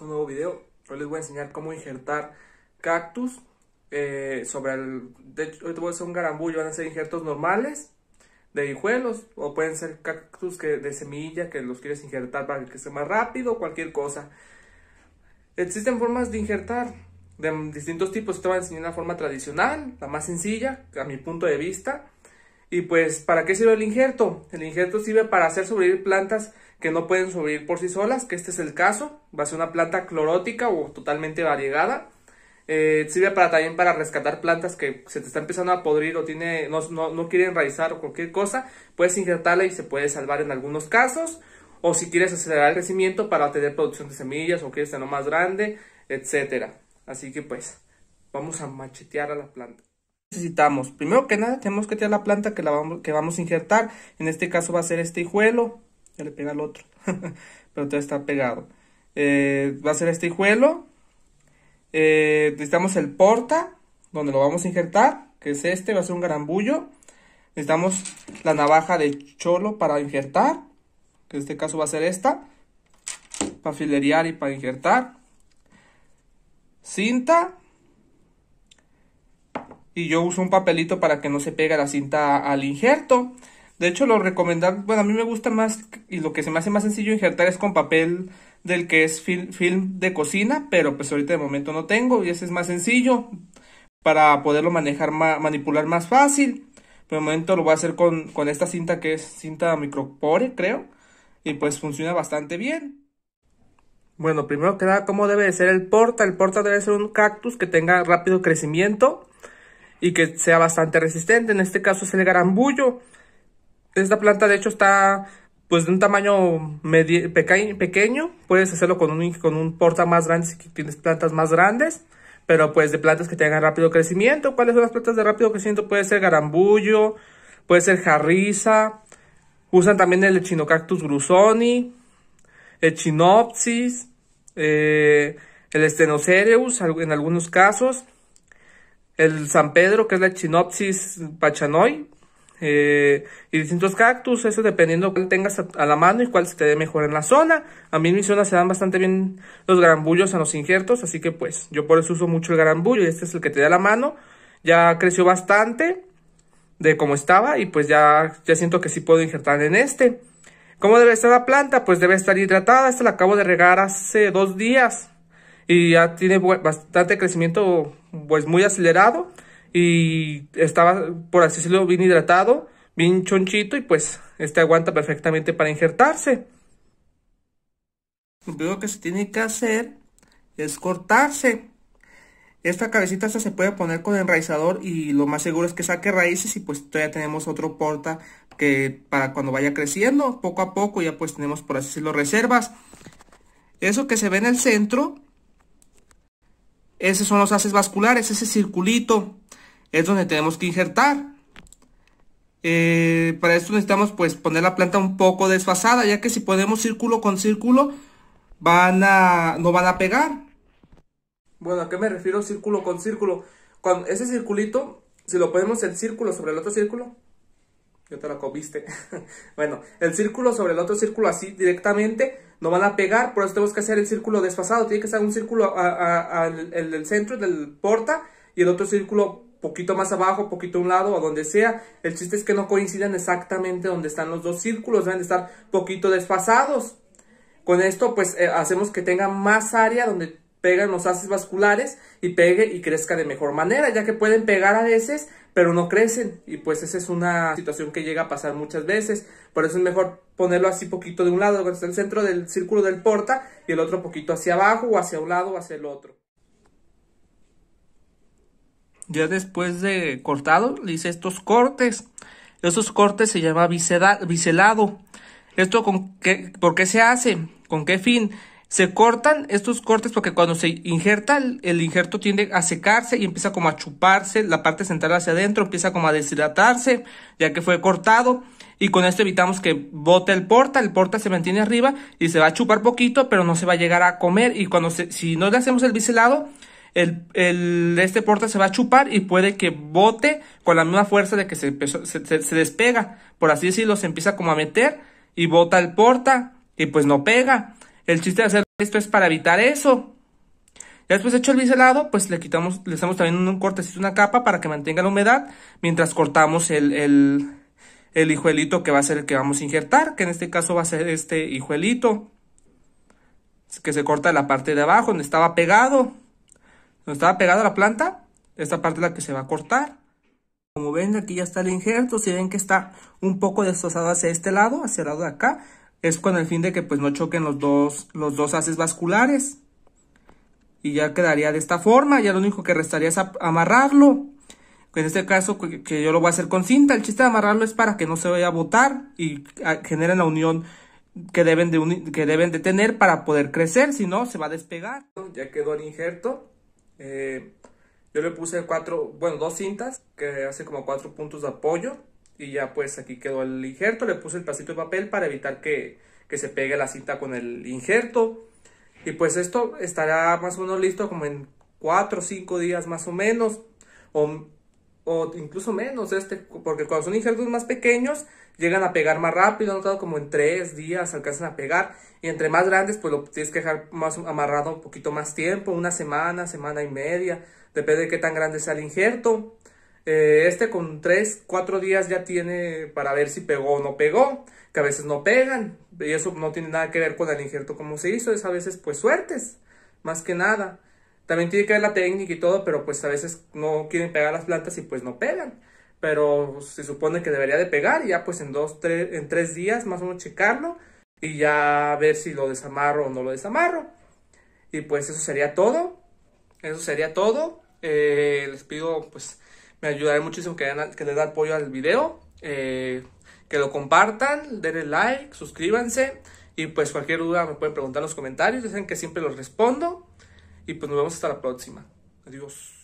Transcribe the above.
un este nuevo video. Hoy les voy a enseñar cómo injertar cactus eh, sobre el... De hecho, hoy te voy a hacer un garambullo, van a ser injertos normales de hijuelos o pueden ser cactus que, de semilla que los quieres injertar para que sea más rápido, cualquier cosa. Existen formas de injertar de distintos tipos. Te voy a enseñar la forma tradicional, la más sencilla, a mi punto de vista. Y pues, ¿para qué sirve el injerto? El injerto sirve para hacer sobrevivir plantas que no pueden subir por sí solas, que este es el caso, va a ser una planta clorótica o totalmente variegada. Eh, sirve para también para rescatar plantas que se te está empezando a podrir o tiene, no, quieren no o cualquier cosa, puedes injertarla y se puede salvar en algunos casos. O si quieres acelerar el crecimiento para tener producción de semillas o quieres tener más grande, etcétera. Así que pues, vamos a machetear a la planta necesitamos? Primero que nada tenemos que tirar la planta que, la vamos, que vamos a injertar. En este caso va a ser este hijuelo ya le pega al otro, pero todavía está pegado. Eh, va a ser este hijuelo. Eh, necesitamos el porta, donde lo vamos a injertar, que es este, va a ser un garambullo. Necesitamos la navaja de cholo para injertar, que en este caso va a ser esta, para filerear y para injertar. Cinta. Y yo uso un papelito para que no se pegue la cinta al injerto. De hecho, lo recomendar, bueno, a mí me gusta más y lo que se me hace más sencillo injertar es con papel del que es film de cocina, pero pues ahorita de momento no tengo y ese es más sencillo para poderlo manejar, manipular más fácil. de momento lo voy a hacer con, esta cinta que es cinta micropore, creo, y pues funciona bastante bien. Bueno, primero que nada, ¿cómo debe ser el porta? El porta debe ser un cactus que tenga rápido crecimiento y que sea bastante resistente. En este caso es el garambullo. Esta planta de hecho está pues de un tamaño pequeño. Puedes hacerlo con un, con un porta más grande si tienes plantas más grandes. Pero pues de plantas que tengan rápido crecimiento. ¿Cuáles son las plantas de rápido crecimiento? Puede ser garambullo, puede ser jarriza. Usan también el echinocactus grusoni, echinopsis, chinopsis eh, el Stenocereus en algunos casos. El San Pedro, que es la echinopsis pachanoi, eh, y distintos cactus, eso dependiendo cuál tengas a, la mano y cuál se te dé mejor en la zona. A mí en mi zona se dan bastante bien los garambullos a los injertos, así que pues yo por eso uso mucho el garambullo y este es el que te da la mano. Ya creció bastante de como estaba y pues ya, ya siento que sí puedo injertar en este. ¿Cómo debe estar la planta? Pues debe estar hidratada, esta la acabo de regar hace dos días y ya tiene bastante crecimiento pues muy acelerado y estaba, por así decirlo, bien hidratado, bien chonchito y pues este aguanta perfectamente para injertarse. Lo primero que se tiene que hacer es cortarse. Esta cabecita se puede poner con enraizador y lo más seguro es que saque raíces y pues todavía tenemos otro porta que para cuando vaya creciendo poco a poco ya pues tenemos por así decirlo reservas. Eso que se ve en el centro, esos son los haces vasculares, ese circulito es donde tenemos que injertar. Eh, para esto necesitamos pues poner la planta un poco desfasada, ya que si ponemos círculo con círculo, van a, no van a pegar. Bueno, ¿a qué me refiero círculo con círculo? Con ese circulito, si lo ponemos el círculo sobre el otro círculo, yo te lo comiste. bueno, el círculo sobre el otro círculo así directamente, no van a pegar, por eso tenemos que hacer el círculo desfasado. Tiene que ser un círculo en el, centro del porta y el otro círculo poquito más abajo, poquito a un lado, o donde sea. El chiste es que no coincidan exactamente donde están los dos círculos, deben estar poquito desfasados. Con esto, pues, eh, hacemos que tenga más área donde pegan los haces vasculares y pegue y crezca de mejor manera, ya que pueden pegar a veces, pero no crecen. Y pues esa es una situación que llega a pasar muchas veces. Por eso es mejor ponerlo así poquito de un lado, donde está el centro del círculo del porta, y el otro poquito hacia abajo, o hacia un lado, o hacia el otro. Ya después de cortado, le hice estos cortes. Estos cortes se llama biselado. ¿Esto con qué, por qué se hace? ¿Con qué fin? Se cortan estos cortes porque cuando se injerta, el injerto tiende a secarse y empieza como a chuparse la parte central hacia adentro, empieza como a deshidratarse, ya que fue cortado. Y con esto evitamos que bote el porta, el porta se mantiene arriba y se va a chupar poquito, pero no se va a llegar a comer. Y cuando si no le hacemos el biselado, el, este porta se va a chupar y puede que bote con la misma fuerza de que se, se, despega. Por así decirlo, se empieza como a meter y bota el porta y pues no pega. El chiste de hacer esto es para evitar eso. Ya después hecho el biselado, pues le quitamos, le estamos también un cortecito, una capa para que mantenga la humedad mientras cortamos el, el, el hijuelito que va a ser el que vamos a injertar, que en este caso va a ser este hijuelito que se corta la parte de abajo donde estaba pegado donde estaba pegada la planta, esta parte es la que se va a cortar. Como ven, aquí ya está el injerto. Si ven que está un poco destrozado hacia este lado, hacia el lado de acá, es con el fin de que pues no choquen los dos, los dos haces vasculares. Y ya quedaría de esta forma. Ya lo único que restaría es amarrarlo. En este caso, que yo lo voy a hacer con cinta. El chiste de amarrarlo es para que no se vaya a botar y ah, generen la unión que deben de, que deben de tener para poder crecer. Si no, se va a despegar. Ya quedó el injerto. Eh, yo le puse cuatro, bueno, dos cintas que hace como cuatro puntos de apoyo y ya pues aquí quedó el injerto. Le puse el pasito de papel para evitar que, se pegue la cinta con el injerto. Y pues esto estará más o menos listo como en cuatro o cinco días más o menos o incluso menos, este, porque cuando son injertos más pequeños, llegan a pegar más rápido, notado como en tres días alcanzan a pegar, y entre más grandes, pues lo tienes que dejar más amarrado un poquito más tiempo, una semana, semana y media, depende de qué tan grande sea el injerto. Eh, este con tres, cuatro días ya tiene para ver si pegó o no pegó, que a veces no pegan, y eso no tiene nada que ver con el injerto como se hizo, es a veces pues suertes, más que nada. También tiene que ver la técnica y todo, pero pues a veces no quieren pegar las plantas y pues no pegan. Pero se supone que debería de pegar y ya pues en dos, tres, en tres días más o menos checarlo y ya ver si lo desamarro o no lo desamarro. Y pues eso sería todo. Eso sería todo. Eh, les pido pues me ayudaré muchísimo que, que les da apoyo al video. Eh, que lo compartan, denle like, suscríbanse. Y pues cualquier duda me pueden preguntar en los comentarios. Dicen que siempre los respondo. Y pues nos vemos hasta la próxima. Adiós.